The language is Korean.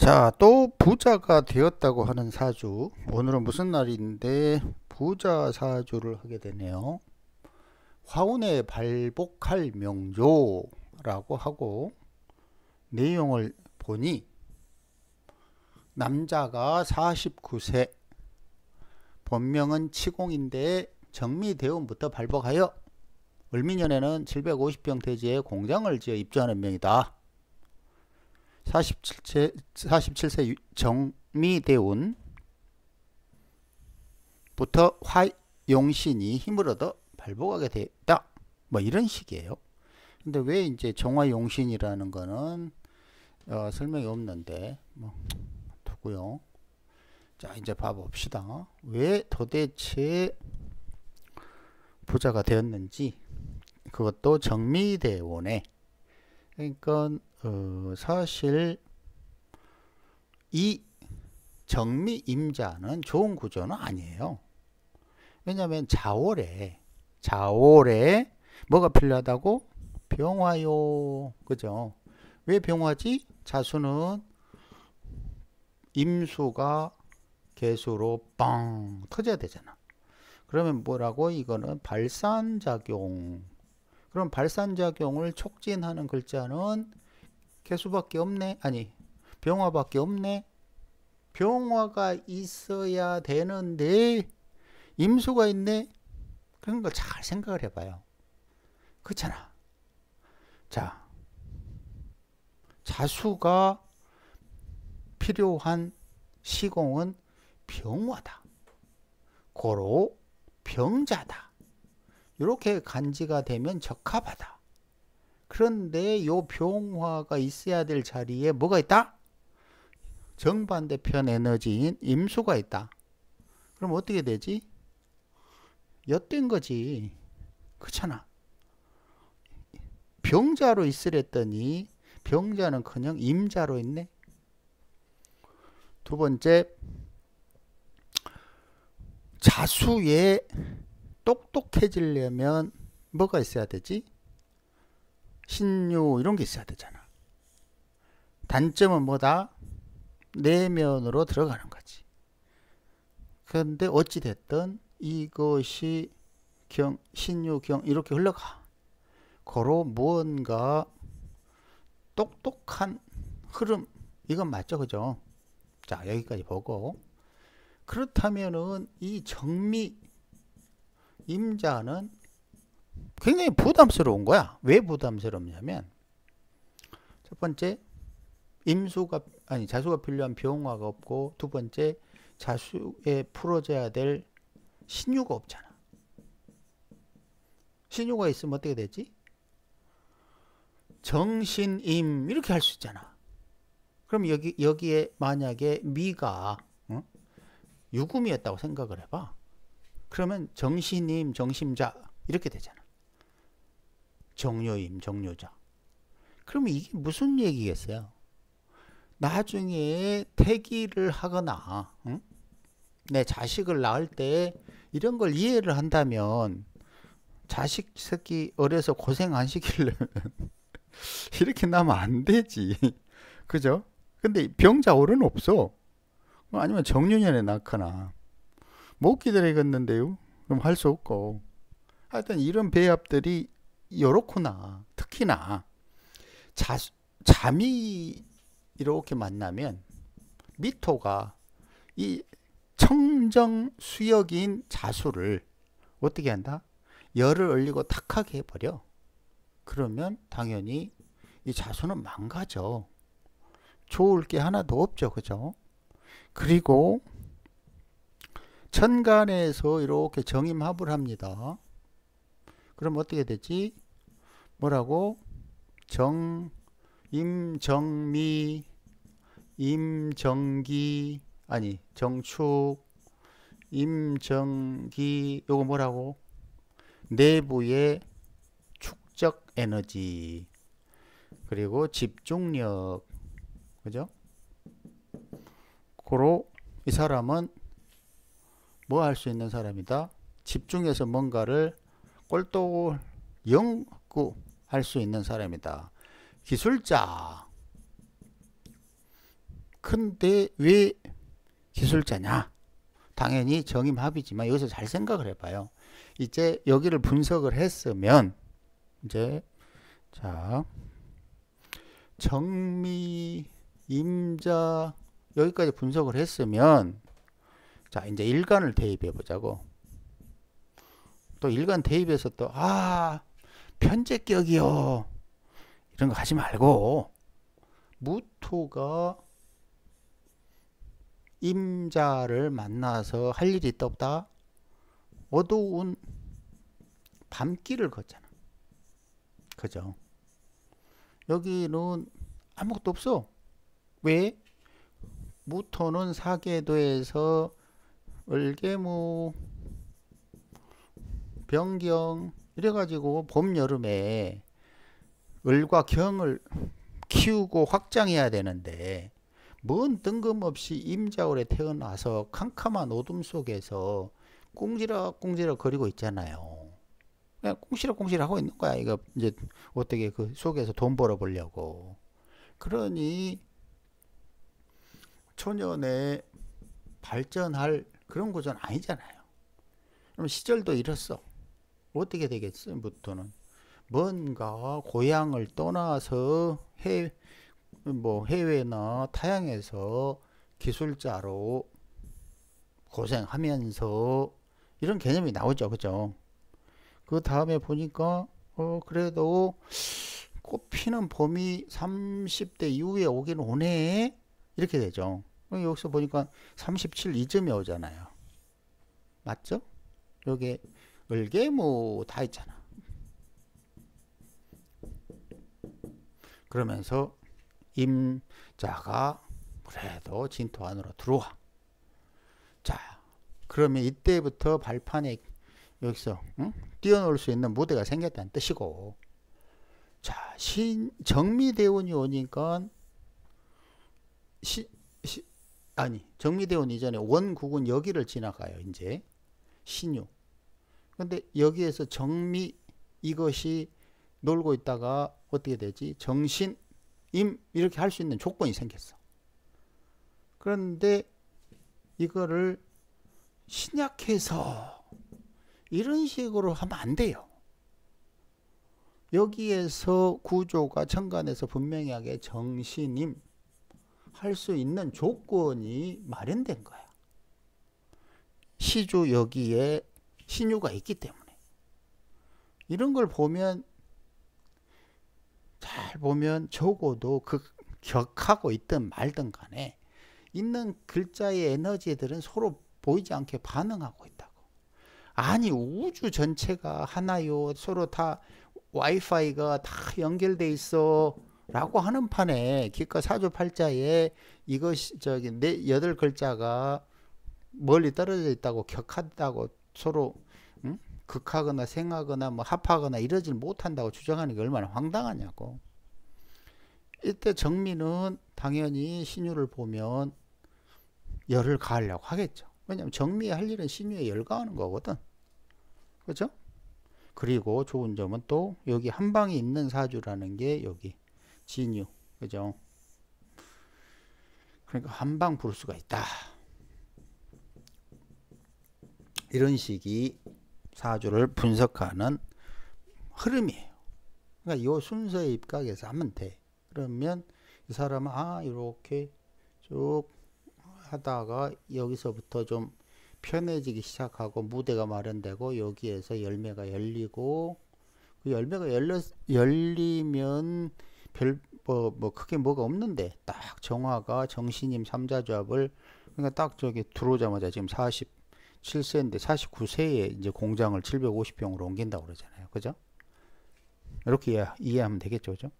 자, 또 부자가 되었다고 하는 사주. 오늘은 무슨 날인데 부자 사주를 하게 되네요. 화운에 발복할 명조라고 하고 내용을 보니 남자가 49세 본명은 치공인데 정미대운부터 발복하여 을미년에는 750평 대지에 공장을 지어 입주하는 명이다. 47세, 47세 정미대운 부터 화용신이 힘을 얻어 발복하게 됐다. 뭐 이런 식이에요. 근데 왜 이제 정화용신이라는 거는 어, 설명이 없는데 뭐 두고요. 자 이제 봐봅시다. 왜 도대체 부자가 되었는지 그것도 정미대원에 그러니까 어, 사실 이 정미 임자는 좋은 구조는 아니에요. 왜냐하면 자월에 자월에 뭐가 필요하다고 병화요 그죠? 왜 병화지? 자수는 임수가 개수로 빵 터져야 되잖아. 그러면 뭐라고? 이거는 발산작용. 그럼 발산작용을 촉진하는 글자는 개수밖에 없네 아니 병화밖에 없네 병화가 있어야 되는데 임수가 있네 그런 걸 잘 생각을 해봐요 그렇잖아 자 자수가 필요한 시공은 병화다 고로 병자다 이렇게 간지가 되면 적합하다 그런데 요 병화가 있어야 될 자리에 뭐가 있다? 정반대편 에너지인 임수가 있다. 그럼 어떻게 되지? 엿된 거지. 그렇잖아. 병자로 있으랬더니 병자는 그냥 임자로 있네. 두 번째 자수에 똑똑해지려면 뭐가 있어야 되지? 신요 이런 게 있어야 되잖아. 단점은 뭐다? 내면으로 들어가는 거지. 그런데 어찌 됐든 이것이 경, 신유, 경 이렇게 흘러가. 고로 무언가 똑똑한 흐름 이건 맞죠, 그죠? 자 여기까지 보고 그렇다면은 이 정미 임자는 굉장히 부담스러운 거야. 왜 부담스럽냐면 첫 번째 임수가 아니 자수가 필요한 병화가 없고 두 번째 자수에 풀어져야 될 신유가 없잖아. 신유가 있으면 어떻게 되지? 정신임 이렇게 할 수 있잖아. 그럼 여기 여기에 만약에 미가 어? 유금이었다고 생각을 해봐. 그러면 정신임 정심자 이렇게 되잖아. 정료임, 정료자. 그러 이게 무슨 얘기겠어요? 나중에 태기를 하거나 응? 내 자식을 낳을 때 이런 걸 이해를 한다면 자식 새끼 어려서 고생 안 시키려면 이렇게 나면 안 되지. 그죠? 근데 병자월은 없어. 뭐 아니면 정유년에 낳거나 못 기다리겠는데요. 그럼 할 수 없고. 하여튼 이런 배합들이 요렇구나. 특히나 자, 잠이 이렇게 만나면 미토가 이 청정 수역인 자수를 어떻게 한다? 열을 올리고 탁하게 해버려. 그러면 당연히 이 자수는 망가져. 좋을 게 하나도 없죠. 그죠? 그리고 천간에서 이렇게 정임합을 합니다. 그럼 어떻게 되지? 뭐라고? 정, 임정미, 임정기, 아니, 정축, 임정기, 요거 뭐라고? 내부의 축적 에너지. 그리고 집중력. 그죠? 고로 이 사람은 뭐 할 수 있는 사람이다? 집중해서 뭔가를 꼴도 영, 그, 할수 있는 사람이다. 기술자. 근데 왜 기술자냐? 당연히 정임합이지만 여기서 잘 생각을 해봐요. 이제 여기를 분석을 했으면 이제 자 정미 임자 여기까지 분석을 했으면 자 이제 일간을 대입해 보자고 또 일간 대입해서 또아 편제격이요. 이런 거 하지 말고 무토가 임자를 만나서 할 일이 있다 없다 어두운 밤길을 걷잖아 그죠 여기는 아무것도 없어 왜 무토는 사계도에서 을계무 병경 이래가지고 봄 여름에 을과 경을 키우고 확장해야 되는데 뭔 뜬금없이 임자월에 태어나서 캄캄한 어둠 속에서 꽁지락꽁지락 거리고 있잖아요. 그냥 꽁시락꽁시락 하고 있는 거야. 이거 이제 어떻게 그 속에서 돈 벌어 보려고. 그러니 초년에 발전할 그런 구조는 아니잖아요. 그럼 시절도 이렇어. 어떻게 되겠어요? 부터는 뭔가 고향을 떠나서 해, 뭐 해외나 타양에서 기술자로 고생하면서 이런 개념이 나오죠. 그죠? 그 다음에 보니까 어 그래도 꽃피는 봄이 30대 이후에 오긴 오네 이렇게 되죠. 여기서 보니까 37 이쯤에 오잖아요. 맞죠? 여기 얼개 뭐다 있잖아. 그러면서 임자가 그래도 진토 안으로 들어와. 자, 그러면 이때부터 발판에 여기서 응? 뛰어놀 수 있는 무대가 생겼다는 뜻이고 자, 신 정미대원이 오니까 시, 시 아니 정미대원 이전에 원국은 여기를 지나가요 이제 신유 근데 여기에서 정미 이것이 놀고 있다가 어떻게 되지? 정신, 임 이렇게 할 수 있는 조건이 생겼어. 그런데 이거를 신약해서 이런 식으로 하면 안 돼요. 여기에서 구조가 천간에서 분명하게 정신임 할 수 있는 조건이 마련된 거야. 시주 여기에 신유가 있기 때문에 이런 걸 보면 잘 보면 적어도 그 격하고 있든 말든 간에 있는 글자의 에너지들은 서로 보이지 않게 반응하고 있다고. 아니 우주 전체가 하나요. 서로 다 와이파이가 다 연결돼 있어. 라고 하는 판에 기껏 사주팔자에 이것이 저기 네 여덟 글자가 멀리 떨어져 있다고 격하다고 서로 응? 극하거나 생하거나 뭐 합하거나 이러질 못한다고 주장하는 게 얼마나 황당하냐고. 이때 정미는 당연히 신유를 보면 열을 가하려고 하겠죠. 왜냐하면 정미의 할 일은 신유에 열가하는 거거든. 그죠 그리고 좋은 점은 또 여기 한 방에 있는 사주라는 게 여기 진유. 그죠? 그러니까 한방 부 수가 있다. 이런 식이 사주를 분석하는 흐름이에요. 그러니까 요 순서에 입각해서 하면 돼. 그러면 이 사람은 아 이렇게 쭉 하다가 여기서부터 좀 편해지기 시작하고 무대가 마련되고 여기에서 열매가 열리고 그 열매가 열려, 열리면 별, 뭐, 뭐, 크게 뭐가 없는데, 딱 정화가 정신임 삼자조합을, 그러니까 딱 저기 들어오자마자 지금 40, 7세인데 49세에 이제 공장을 750평으로 옮긴다고 그러잖아요. 그죠? 이렇게 이해, 하면 되겠죠. 그죠?